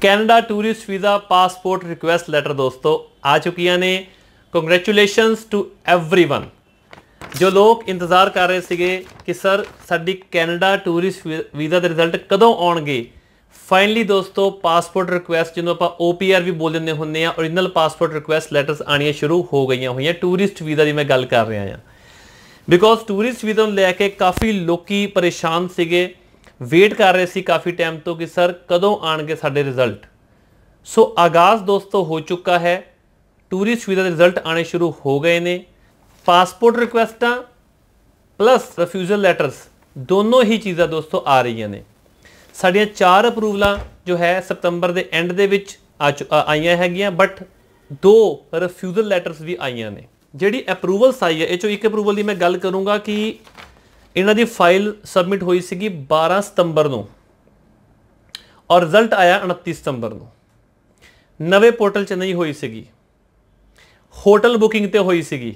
Canada tourist visa passport request letter ਦੋਸਤੋ ਆ ਚੁੱਕੀਆਂ ਨੇ ਕੰਗ੍ਰੈਚੁਲੇਸ਼ਨਸ ਟੂ एवरीवन ਜੋ ਲੋਕ ਇੰਤਜ਼ਾਰ ਕਰ ਰਹੇ ਸੀਗੇ ਕਿ ਸਰ ਸਾਡੀ ਕੈਨੇਡਾ ਟੂਰਿਸਟ ਵੀਜ਼ਾ ਦੇ ਰਿਜ਼ਲਟ ਕਦੋਂ ਆਉਣਗੇ ਫਾਈਨਲੀ ਦੋਸਤੋ ਪਾਸਪੋਰਟ ਰਿਕੁਐਸਟ ਜਿਹਨੂੰ ਆਪਾਂ OPR ਵੀ ਬੋਲ ਦਿੰਦੇ ਹੁੰਦੇ ਆ origignal ਪਾਸਪੋਰਟ ਰਿਕੁਐਸਟ ਲੈਟਰਸ ਆਣੀਆਂ ਸ਼ੁਰੂ ਹੋ ਗਈਆਂ ਹੋਈਆਂ ਟੂਰਿਸਟ ਵੀਜ਼ਾ ਦੀ ਮੈਂ ਗੱਲ ਕਰ ਰਿਹਾ ਆ ਬਿਕੋਜ਼ ਟੂਰਿਸਟ ਵੀਜ਼ਾ ਨੂੰ ਲੈ ਕੇ ਕਾਫੀ ਲੋਕੀ ਪਰੇਸ਼ਾਨ ਸੀਗੇ ਵੇਟ ਕਰ ਰਹੇ ਸੀ ਕਾਫੀ ਟਾਈਮ ਤੋਂ ਕਿ ਸਰ ਕਦੋਂ ਆਣਗੇ ਸਾਡੇ ਰਿਜ਼ਲਟ ਸੋ ਆਗਾਜ਼ ਦੋਸਤੋ ਹੋ ਚੁੱਕਾ ਹੈ ਟੂਰਿਸਟ ਵੀਜ਼ਾ ਦੇ ਰਿਜ਼ਲਟ ਆਣੇ ਸ਼ੁਰੂ ਹੋ ਗਏ ਨੇ ਪਾਸਪੋਰਟ ਰਿਕੁਐਸਟਾਂ ਪਲੱਸ ਰਿਫਿਊਜ਼ਲ ਲੈਟਰਸ ਦੋਨੋਂ ਹੀ ਚੀਜ਼ਾਂ ਦੋਸਤੋ ਆ ਰਹੀਆਂ ਨੇ ਸਾਡੀਆਂ ਚਾਰ ਅਪਰੂਵਲਾਂ ਜੋ ਹੈ ਸਤੰਬਰ ਦੇ ਐਂਡ ਦੇ ਵਿੱਚ ਆਈਆਂ ਹੈਗੀਆਂ ਬਟ ਦੋ ਰਿਫਿਊਜ਼ਲ ਲੈਟਰਸ ਵੀ ਆਈਆਂ ਨੇ ਜਿਹੜੀ ਅਪਰੂਵਲਸ ਆਈ ਹੈ ਇਹ ਚੋਂ ਇੱਕ ਅਪਰੂਵਲ ਦੀ ਮੈਂ ਗੱਲ ਕਰੂੰਗਾ ਕਿ ਇਹਨਾਂ ਦੀ ਫਾਈਲ ਸਬਮਿਟ ਹੋਈ ਸੀਗੀ 12 ਸਤੰਬਰ ਨੂੰ ਔਰ ਰਿਜ਼ਲਟ ਆਇਆ 29 ਸਤੰਬਰ ਨੂੰ ਨਵੇਂ ਪੋਰਟਲ 'ਚ ਨਹੀਂ ਹੋਈ ਸੀਗੀ ਹੋਟਲ ਬੁਕਿੰਗ ਤੇ ਹੋਈ ਸੀਗੀ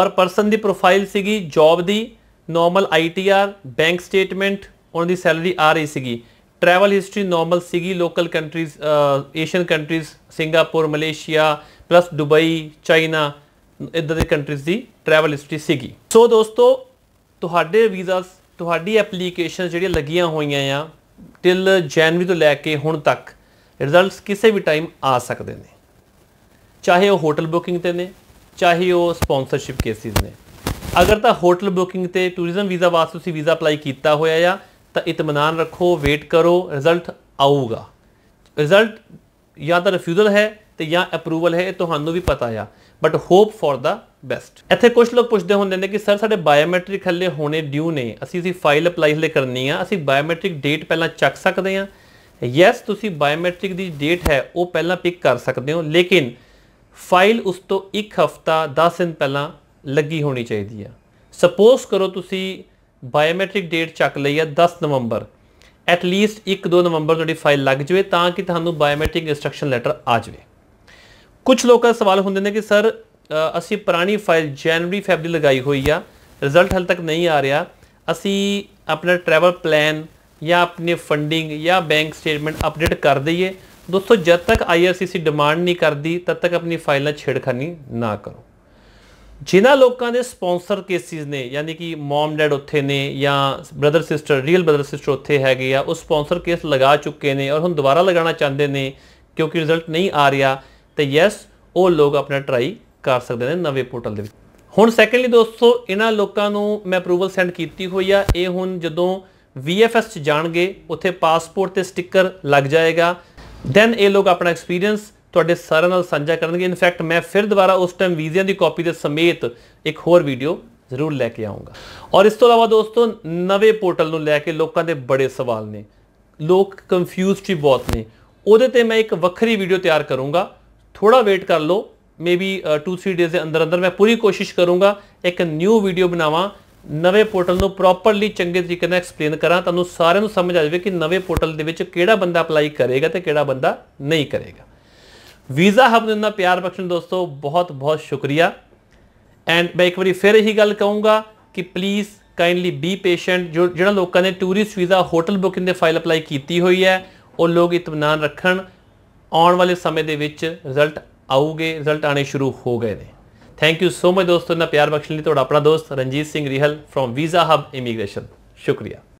ਔਰ ਪਰਸਨ ਦੀ ਪ੍ਰੋਫਾਈਲ ਸੀਗੀ ਜੌਬ ਦੀ ਨਾਰਮਲ ਆਈਟੀਆਰ ਬੈਂਕ ਸਟੇਟਮੈਂਟ ਉਹਨਾਂ ਦੀ ਸੈਲਰੀ ਆ ਰਹੀ ਸੀਗੀ ਟਰੈਵਲ ਹਿਸਟਰੀ ਨਾਰਮਲ ਸੀਗੀ local countries Asian countries Singapore Malaysia plus Dubai China ਇਦਾਂ ਦੇ ਕੰਟਰੀਜ਼ ਦੀ ਟਰੈਵਲ ਹਿਸਟਰੀ ਸੀਗੀ ਸੋ ਦੋਸਤੋ ਤੁਹਾਡੇ ਵੀਜ਼ਾ ਤੁਹਾਡੀ ਐਪਲੀਕੇਸ਼ਨ ਜਿਹੜੀਆਂ ਲੱਗੀਆਂ ਹੋਈਆਂ ਆ ਟਿਲ ਜਨਵਰੀ ਤੋਂ ਲੈ ਕੇ ਹੁਣ ਤੱਕ ਰਿਜ਼ਲਟਸ ਕਿਸੇ ਵੀ ਟਾਈਮ ਆ ਸਕਦੇ ਨੇ ਚਾਹੇ ਉਹ ਹੋਟਲ ਬੁਕਿੰਗ ਤੇ ਨੇ ਚਾਹੇ ਉਹ ਸਪਾਂਸਰਸ਼ਿਪ ਕੇਸਿਸ ਨੇ ਅਗਰ ਤਾਂ ਹੋਟਲ ਬੁਕਿੰਗ ਤੇ ਟੂਰਿਜ਼ਮ ਵੀਜ਼ਾ ਵਾਸਤੇ ਤੁਸੀਂ ਵੀਜ਼ਾ ਅਪਲਾਈ ਕੀਤਾ ਹੋਇਆ ਆ ਤਾਂ ਇਤਮਾਨ ਰੱਖੋ ਵੇਟ ਕਰੋ ਰਿਜ਼ਲਟ ਆਊਗਾ ਰਿਜ਼ਲਟ ਜਾਂ ਤਾਂ ਰਿਫਿਊਜ਼ਲ ਹੈ ਤੇ ਜਾਂ ਅਪਰੂਵਲ ਹੈ ਤੁਹਾਨੂੰ ਵੀ ਪਤਾ ਆ but hope for the best ਇੱਥੇ ਕੁਝ ਲੋਕ ਪੁੱਛਦੇ ਹੁੰਦੇ ਨੇ ਕਿ ਸਰ ਸਾਡੇ ਬਾਇਓਮੈਟ੍ਰਿਕ ਹੱਲੇ ਹੋਣੇ ਡਿਊ ਨੇ ਅਸੀਂ ਅਸੀਂ ਫਾਈਲ ਅਪਲਾਈ ਹਲੇ ਕਰਨੀ ਆ ਅਸੀਂ ਬਾਇਓਮੈਟ੍ਰਿਕ ਡੇਟ ਪਹਿਲਾਂ ਚੱਕ ਸਕਦੇ ਆ ਯੈਸ ਤੁਸੀਂ ਬਾਇਓਮੈਟ੍ਰਿਕ ਦੀ ਡੇਟ ਹੈ ਉਹ ਪਹਿਲਾਂ ਪਿਕ ਕਰ ਸਕਦੇ ਹੋ ਲੇਕਿਨ ਫਾਈਲ ਉਸ ਤੋਂ 1 ਹਫਤਾ 10 ਦਿਨ ਪਹਿਲਾਂ ਲੱਗੀ ਹੋਣੀ ਚਾਹੀਦੀ ਆ ਸਪੋਜ਼ ਕਰੋ ਤੁਸੀਂ ਬਾਇਓਮੈਟ੍ਰਿਕ ਡੇਟ ਚੱਕ ਲਈ ਆ 10 ਨਵੰਬਰ ਐਟ ਲੀਸਟ 1-2 ਨਵੰਬਰ ਤੁਹਾਡੀ ਫਾਈਲ ਲੱਗ ਜਵੇ ਤਾਂ ਕਿ ਤੁਹਾਨੂੰ ਬਾਇਓਮੈਟ੍ਰਿਕ ਇਨਸਟਰਕਸ਼ਨ ਲੈਟਰ ਆ ਜਵੇ ਕੁਝ ਲੋਕਾਂ ਦਾ ਸਵਾਲ ਹੁੰਦੇ ਨੇ ਕਿ ਸਰ ਅਸੀਂ ਪੁਰਾਣੀ ਫਾਈਲ ਜਨਵਰੀ ਫੈਬਰੀ ਲਗਾਈ ਹੋਈ ਆ ਰਿਜ਼ਲਟ ਹਲ ਤੱਕ ਨਹੀਂ ਆ ਰਿਹਾ ਅਸੀਂ ਆਪਣਾ ਟਰੈਵਲ ਪਲਾਨ ਜਾਂ ਆਪਣੀ ਫੰਡਿੰਗ ਜਾਂ ਬੈਂਕ ਸਟੇਟਮੈਂਟ ਅਪਡੇਟ ਕਰ ਦਈਏ ਦੋਸਤੋ ਜਦ ਤੱਕ ਆਈਆਰਸੀਸੀ ਡਿਮਾਂਡ ਨਹੀਂ ਕਰਦੀ ਤਦ ਤੱਕ ਆਪਣੀ ਫਾਈਲ ਨਾਲ ਛੇੜਖਾਨੀ ਨਾ ਕਰੋ ਜਿਨ੍ਹਾਂ ਲੋਕਾਂ ਦੇ ਸਪான்ਸਰ ਕੇਸਿਸ ਨੇ ਯਾਨੀ ਕਿ ਮਮ ਡੈਡ ਉੱਥੇ ਨੇ ਜਾਂ brother sister real brother sister ਉੱਥੇ ਹੈਗੇ ਆ ਉਹ ਸਪான்ਸਰ ਕੇਸ ਲਗਾ ਚੁੱਕੇ ਨੇ ਔਰ ਹੁਣ ਦੁਬਾਰਾ ਲਗਾਉਣਾ ਚਾਹੁੰਦੇ ਨੇ ਕਿਉਂਕਿ ਰਿਜ਼ਲਟ ਨਹੀਂ ਆ ਰਿਹਾ ਤੇ ਯੈਸ ਉਹ ਲੋਕ ਆਪਣਾ ਟਰਾਈ ਕਰ ਸਕਦੇ ਨੇ ਨਵੇਂ ਪੋਰਟਲ ਦੇ ਵਿੱਚ ਹੁਣ ਸੈਕੰਡਲੀ ਦੋਸਤੋ ਇਹਨਾਂ ਲੋਕਾਂ ਨੂੰ ਮੈਂ ਅਪਰੂਵਲ ਸੈਂਡ ਕੀਤੀ ਹੋਈ ਆ ਇਹ ਹੁਣ ਜਦੋਂ VFS ਚ ਜਾਣਗੇ ਉੱਥੇ ਪਾਸਪੋਰਟ ਤੇ ਸਟicker ਲੱਗ ਜਾਏਗਾ ਦੈਨ ਇਹ ਲੋਕ ਆਪਣਾ ਐਕਸਪੀਰੀਅੰਸ ਤੁਹਾਡੇ ਸਾਰਿਆਂ ਨਾਲ ਸਾਂਝਾ ਕਰਨਗੇ ਇਨਫੈਕਟ ਮੈਂ ਫਿਰ ਦੁਬਾਰਾ ਉਸ ਟਾਈਮ ਵੀਜ਼ਿਆਂ ਦੀ ਕਾਪੀ ਦੇ ਸਮੇਤ ਇੱਕ ਹੋਰ ਵੀਡੀਓ ਜ਼ਰੂਰ ਲੈ ਕੇ ਆਉਂਗਾ ਔਰ ਇਸ ਤੋਂ ਇਲਾਵਾ ਦੋਸਤੋ ਨਵੇਂ ਪੋਰਟਲ ਨੂੰ ਲੈ ਕੇ ਲੋਕਾਂ ਦੇ ਬੜੇ ਸਵਾਲ ਨੇ ਲੋਕ ਕਨਫਿਊਜ਼ਡ ਵੀ ਬਹੁਤ ਨੇ ਉਹਦੇ ਤੇ ਮੈਂ ਇੱਕ ਵੱਖਰੀ ਵੀਡੀਓ ਤਿਆਰ ਕਰੂੰਗਾ ਥੋੜਾ ਵੇਟ ਕਰ ਲਓ ਮੇਬੀ 2-3 ਡੇਜ਼ ਦੇ ਅੰਦਰ ਅੰਦਰ ਮੈਂ ਪੂਰੀ ਕੋਸ਼ਿਸ਼ ਕਰੂੰਗਾ ਇੱਕ ਨਿਊ ਵੀਡੀਓ ਬਣਾਵਾਂ ਨਵੇਂ ਪੋਰਟਲ ਨੂੰ ਪ੍ਰੋਪਰਲੀ ਚੰਗੇ ਤਰੀਕੇ ਨਾਲ ਐਕਸਪਲੇਨ ਕਰਾਂ ਤੁਹਾਨੂੰ ਸਾਰਿਆਂ ਨੂੰ ਸਮਝ ਆ ਜਾਵੇ ਕਿ ਨਵੇਂ ਪੋਰਟਲ ਦੇ ਵਿੱਚ ਕਿਹੜਾ ਬੰਦਾ ਅਪਲਾਈ ਕਰੇਗਾ ਤੇ ਕਿਹੜਾ ਬੰਦਾ ਨਹੀਂ ਕਰੇਗਾ ਵੀਜ਼ਾ ਹਬ ਨੂੰ ਨਾ ਪਿਆਰ ਬਖਸ਼ਣ ਦੋਸਤੋ ਬਹੁਤ ਬਹੁਤ ਸ਼ੁਕਰੀਆ ਐਂਡ ਮੈਂ ਇੱਕ ਵਾਰੀ ਫਿਰ ਇਹੀ ਗੱਲ ਕਹੂੰਗਾ ਕਿ ਪਲੀਜ਼ ਕਾਈਂਡਲੀ ਬੀ ਪੇਸ਼ੈਂਟ ਜਿਹੜਾ ਲੋਕਾਂ ਨੇ ਟੂਰਿਸਟ ਵੀਜ਼ਾ ਹੋਟਲ ਬੁਕਿੰਗ ਦੇ ਫਾਈਲ ਅਪਲਾਈ ਕੀਤੀ ਹੋਈ ਹੈ ਉਹ ਲੋਕ ਇਤਮਾਨ ਰੱਖਣ ਆਉਣ ਵਾਲੇ ਸਮੇਂ ਦੇ ਵਿੱਚ ਰਿਜ਼ਲਟ ਆਉਗੇ ਰਿਜ਼ਲਟ ਆਣੇ ਸ਼ੁਰੂ ਹੋ ਗਏ ਨੇ ਥੈਂਕ ਯੂ ਸੋ ਮਚ ਦੋਸਤੋ ਨਾ ਪਿਆਰ ਬਖਸ਼ਣ ਲਈ ਤੁਹਾਡਾ ਆਪਣਾ ਦੋਸਤ Ranjit Singh Rehal from visa hub immigration ਸ਼ੁਕਰੀਆ